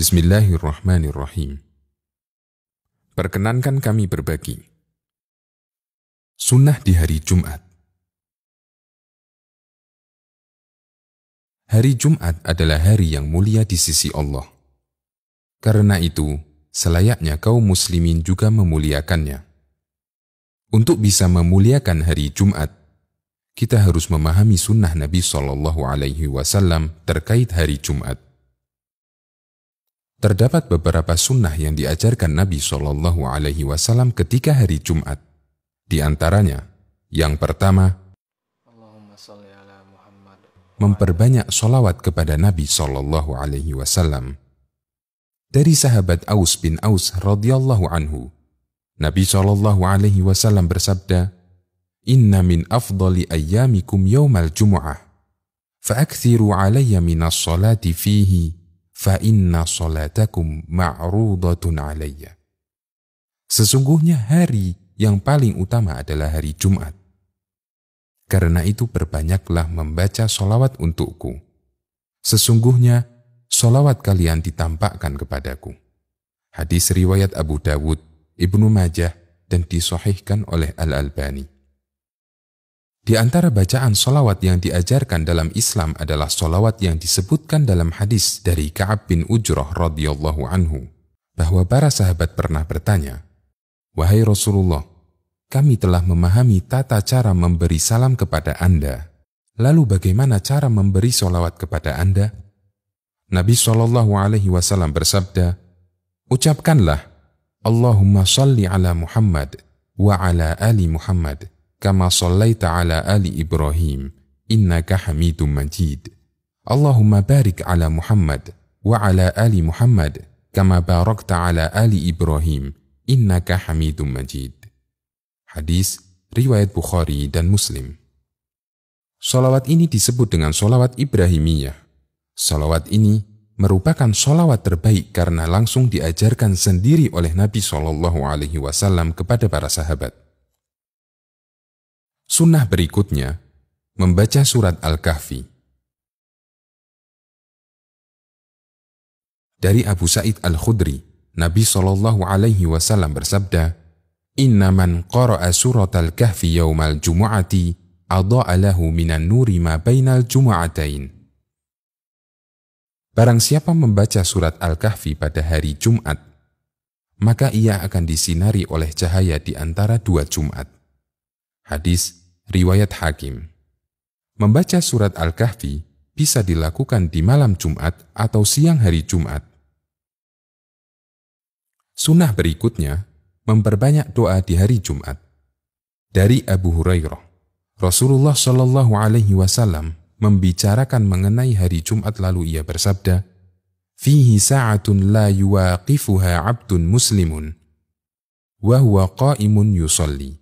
Bismillahirrahmanirrahim. Perkenankan kami berbagi. Sunnah di hari Jumat. Hari Jumat adalah hari yang mulia di sisi Allah. Karena itu, selayaknya kaum muslimin juga memuliakannya. Untuk bisa memuliakan hari Jumat, kita harus memahami sunnah Nabi Shallallahu Alaihi Wasallam terkait hari Jumat. Terdapat beberapa sunnah yang diajarkan Nabi Shallallahu Alaihi Wasallam ketika hari Jumat. Di antaranya, yang pertama, memperbanyak solawat kepada Nabi Shallallahu Alaihi Wasallam. Dari sahabat Aus bin Aus radhiyallahu anhu, Nabi Shallallahu Alaihi Wasallam bersabda, Inna min afdali ayyamikum yawmal jumu'ah, fa'akthiru alayya minas salati fihi فَإِنَّ solatakum ma'rudatun alayya. Sesungguhnya hari yang paling utama adalah hari Jumat. Karena itu berbanyaklah membaca solawat untukku. Sesungguhnya solawat kalian ditampakkan kepadaku. Hadis riwayat Abu Dawud, Ibnu Majah, dan disohihkan oleh Al-Albani. Di antara bacaan solawat yang diajarkan dalam Islam adalah solawat yang disebutkan dalam hadis dari Ka'ab bin Ujrah radhiyallahu anhu bahwa para sahabat pernah bertanya, Wahai Rasulullah, kami telah memahami tata cara memberi salam kepada Anda. Lalu bagaimana cara memberi solawat kepada Anda? Nabi Shallallahu Alaihi Wasallam bersabda, ucapkanlah Allahumma salli ala Muhammad wa ala ali Muhammad kama sallaita ala ali Ibrahim innaka Hamidum Majid. Allahumma barik ala Muhammad wa ala ali Muhammad kama barakta ala ali Ibrahim innaka Hamidum Majid. Hadis riwayat Bukhari dan Muslim. Solawat ini disebut dengan solawat Ibrahimiyah. Solawat ini merupakan solawat terbaik karena langsung diajarkan sendiri oleh Nabi Shallallahu Alaihi Wasallam kepada para sahabat. Sunnah berikutnya, membaca surat Al-Kahfi. Dari Abu Sa'id Al-Khudri, Nabi Shallallahu Alaihi Wasallam bersabda, Inna man qara'a surat al-kahfi yawmal jumu'ati adha'alahu minan nuri ma bainal jumu'atain. Barang siapa membaca surat Al-Kahfi pada hari Jumat, maka ia akan disinari oleh cahaya di antara dua Jumat. Hadis Riwayat Hakim Membaca surat Al-Kahfi bisa dilakukan di malam Jumat atau siang hari Jumat. Sunnah berikutnya, memperbanyak doa di hari Jumat. Dari Abu Hurairah, Rasulullah Shallallahu Alaihi Wasallam membicarakan mengenai hari Jumat lalu ia bersabda, "Fihi sa'atun la yuwaqifuha abdun muslimun, wa qa'imun yusalli."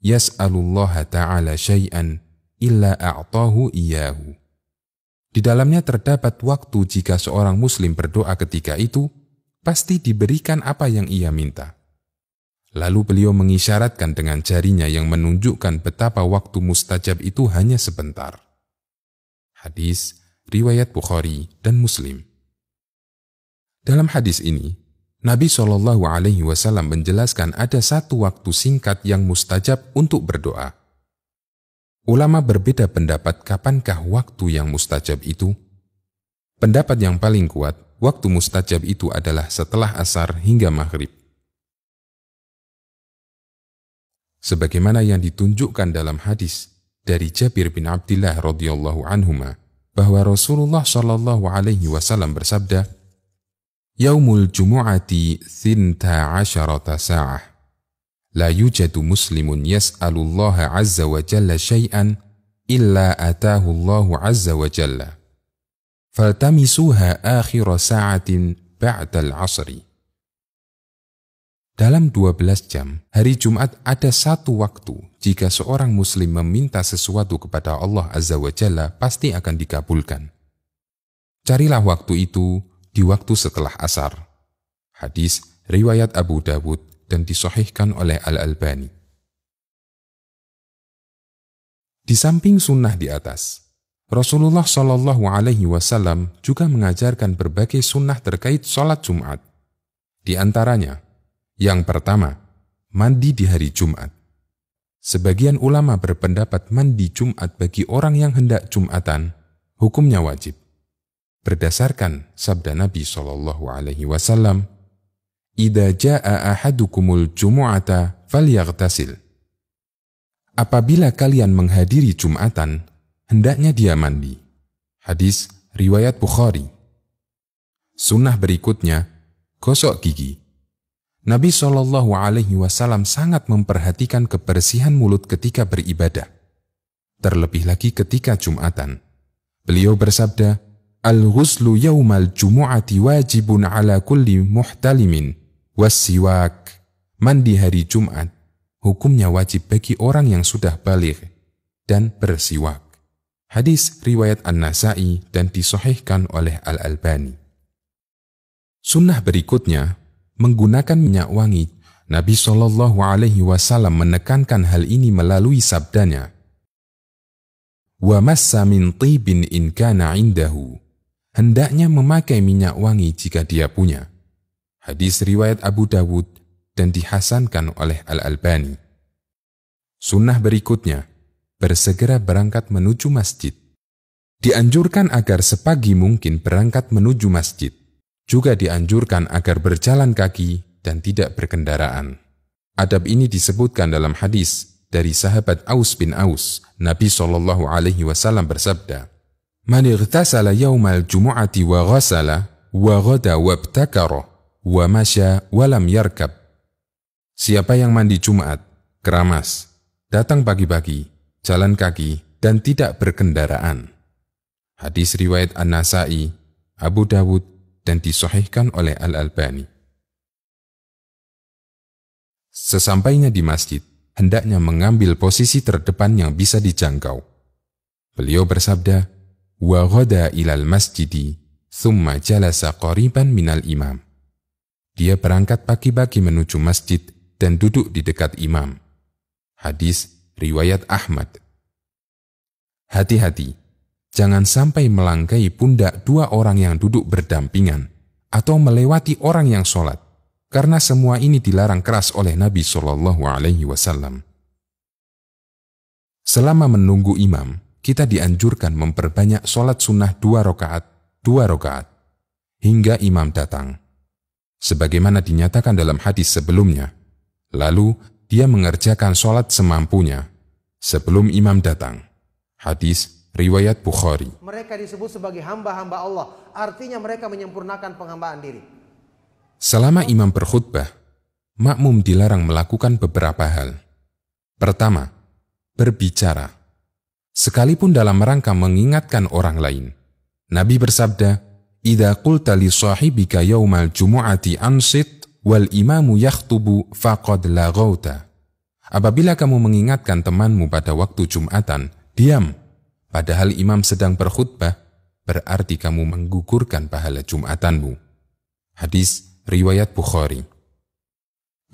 yas'alullaha ta'ala syai'an illa a'tahu iyahu. Di dalamnya terdapat waktu jika seorang muslim berdoa ketika itu, pasti diberikan apa yang ia minta. Lalu beliau mengisyaratkan dengan jarinya yang menunjukkan betapa waktu mustajab itu hanya sebentar. Hadis riwayat Bukhari dan Muslim. Dalam hadis ini, Nabi Shallallahu Alaihi Wasallam menjelaskan ada satu waktu singkat yang mustajab untuk berdoa. Ulama berbeda pendapat kapankah waktu yang mustajab itu. Pendapat yang paling kuat, waktu mustajab itu adalah setelah asar hingga maghrib. Sebagaimana yang ditunjukkan dalam hadis dari Jabir bin Abdullah radhiyallahu anhu bahwa Rasulullah shallallahu alaihi wasallam bersabda, Yaumul Jumu'ati Thinta Asharata Sa'ah La yujadu muslimun yas'alullaha azza wa jalla syai'an illa atahu Allahu azza wa jalla. Faltamisuha akhira sa'atin ba'dal asri. Dalam 12 jam, hari Jumat ada satu waktu jika seorang muslim meminta sesuatu kepada Allah Azza wa Jalla pasti akan dikabulkan. Carilah waktu itu di waktu setelah asar. Hadis riwayat Abu Dawud dan disohihkan oleh Al-Albani. Di samping sunnah di atas, Rasulullah Shallallahu Alaihi Wasallam juga mengajarkan berbagai sunnah terkait sholat Jumat. Di antaranya, yang pertama, mandi di hari Jumat. Sebagian ulama berpendapat mandi Jumat bagi orang yang hendak Jumatan, hukumnya wajib. Berdasarkan sabda Nabi Shallallahu Alaihi Wasallam, "Ida jaa ahadukumul jumu'ata falyaghtasil." Apabila kalian menghadiri Jumatan, hendaknya dia mandi. Hadis riwayat Bukhari. Sunnah berikutnya, gosok gigi. Nabi Shallallahu Alaihi Wasallam sangat memperhatikan kebersihan mulut ketika beribadah, terlebih lagi ketika Jumatan. Beliau bersabda, Al-ghuslu yaumal jumu'ati wajibun ala kulli muhtalimin. Wassiwak. Mandi hari Jumat. Hukumnya wajib bagi orang yang sudah balik dan bersiwak. Hadis riwayat An-Nasai dan disohihkan oleh Al-Albani. Sunnah berikutnya, menggunakan minyak wangi Nabi Shallallahu Alaihi Wasallam menekankan hal ini melalui sabdanya, "Wa massa min tibin in kana indahu." hendaknya memakai minyak wangi jika dia punya. Hadis riwayat Abu Dawud dan dihasankan oleh Al-Albani. Sunnah berikutnya, bersegera berangkat menuju masjid. Dianjurkan agar sepagi mungkin berangkat menuju masjid. Juga dianjurkan agar berjalan kaki dan tidak berkendaraan. Adab ini disebutkan dalam hadis dari sahabat Aus bin Aus, Nabi Shallallahu Alaihi Wasallam bersabda, من اغتسل يوم الجمعة وغسل وغدا وابتكر ومشى ولم يركب Siapa yang mandi Jumat, keramas, datang pagi-pagi, jalan kaki, dan tidak berkendaraan. Hadis riwayat An-Nasai, Abu Dawud, dan disohihkan oleh Al-Albani. Sesampainya di masjid, hendaknya mengambil posisi terdepan yang bisa dijangkau. Beliau bersabda, وغدا إلى المسجد ثم جلس قريبا من الإمام. Dia berangkat pagi-pagi menuju masjid dan duduk di dekat imam. Hadis riwayat Ahmad. Hati-hati, jangan sampai melangkai pundak dua orang yang duduk berdampingan atau melewati orang yang sholat, karena semua ini dilarang keras oleh Nabi Shallallahu Alaihi Wasallam. Selama menunggu imam, kita dianjurkan memperbanyak sholat sunnah dua rokaat, dua rokaat, hingga imam datang. Sebagaimana dinyatakan dalam hadis sebelumnya, lalu dia mengerjakan sholat semampunya sebelum imam datang. Hadis riwayat Bukhari. Mereka disebut sebagai hamba-hamba Allah, artinya mereka menyempurnakan penghambaan diri. Selama imam berkhutbah, makmum dilarang melakukan beberapa hal. Pertama, berbicara sekalipun dalam rangka mengingatkan orang lain. Nabi bersabda, "Idza qulta li sahibika yaumal jumu'ati ansit wal imamu yakhthubu faqad laghauta." Apabila kamu mengingatkan temanmu pada waktu Jumatan, diam. Padahal imam sedang berkhutbah, berarti kamu menggugurkan pahala Jumatanmu. Hadis Riwayat Bukhari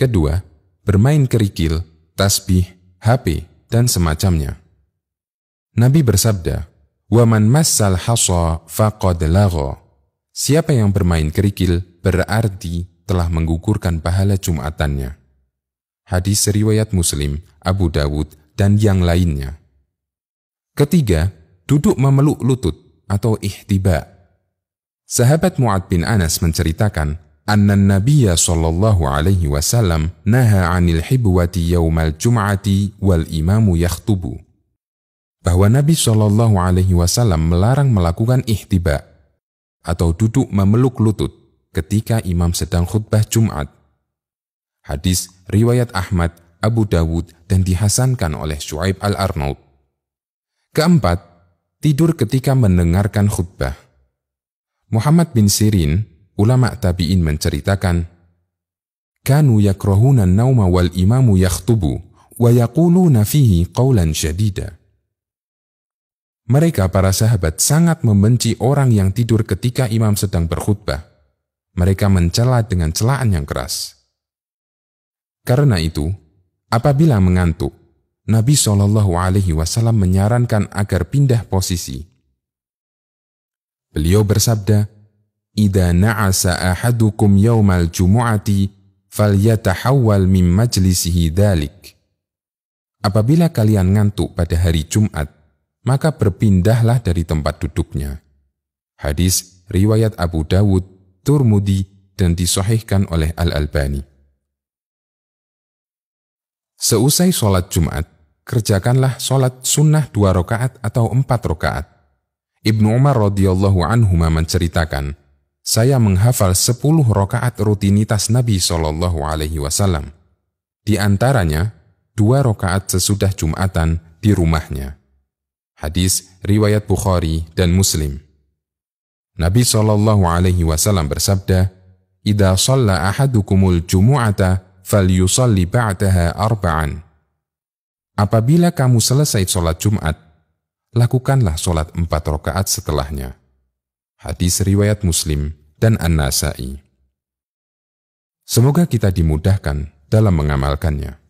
Kedua, bermain kerikil, tasbih, HP, dan semacamnya. Nabi bersabda, "Waman massal hasa faqad lagha." Siapa yang bermain kerikil berarti telah menggugurkan pahala Jumatannya. Hadis riwayat Muslim, Abu Dawud, dan yang lainnya. Ketiga, duduk memeluk lutut atau ihtiba. Sahabat Mu'ad bin Anas menceritakan, anna nabiyya sallallahu alaihi wasallam naha anil hibwati yaumal jum'ati wal imamu yakhtubu bahwa Nabi Shallallahu Alaihi Wasallam melarang melakukan ihtiba atau duduk memeluk lutut ketika imam sedang khutbah Jumat. Hadis riwayat Ahmad, Abu Dawud, dan dihasankan oleh Shu'aib al-Arnaud. Keempat, tidur ketika mendengarkan khutbah. Muhammad bin Sirin, ulama tabi'in menceritakan, Kanu yakrohuna nauma wal imamu yakhtubu, wa yaquluna fihi qawlan syadida. Mereka para sahabat sangat membenci orang yang tidur ketika imam sedang berkhutbah. Mereka mencela dengan celaan yang keras. Karena itu, apabila mengantuk, Nabi Shallallahu Alaihi Wasallam menyarankan agar pindah posisi. Beliau bersabda, "Ida na'asa ahadukum yaumal jumu'ati falyatahawwal min majlisihi dalik." Apabila kalian ngantuk pada hari Jumat, maka berpindahlah dari tempat duduknya. Hadis riwayat Abu Dawud, Turmudi, dan disohihkan oleh Al-Albani. Seusai sholat Jumat, kerjakanlah sholat sunnah dua rakaat atau empat rakaat. Ibnu Umar radhiyallahu anhu menceritakan, saya menghafal sepuluh rakaat rutinitas Nabi Shallallahu Alaihi Wasallam. Di antaranya dua rakaat sesudah Jumatan di rumahnya. Hadis riwayat Bukhari dan Muslim. Nabi Shallallahu Alaihi Wasallam bersabda, "Ida salla ahadukumul jumu'ata yusalli ba'daha arba'an." Apabila kamu selesai sholat Jumat, lakukanlah sholat empat rakaat setelahnya. Hadis riwayat Muslim dan An-Nasai. Semoga kita dimudahkan dalam mengamalkannya.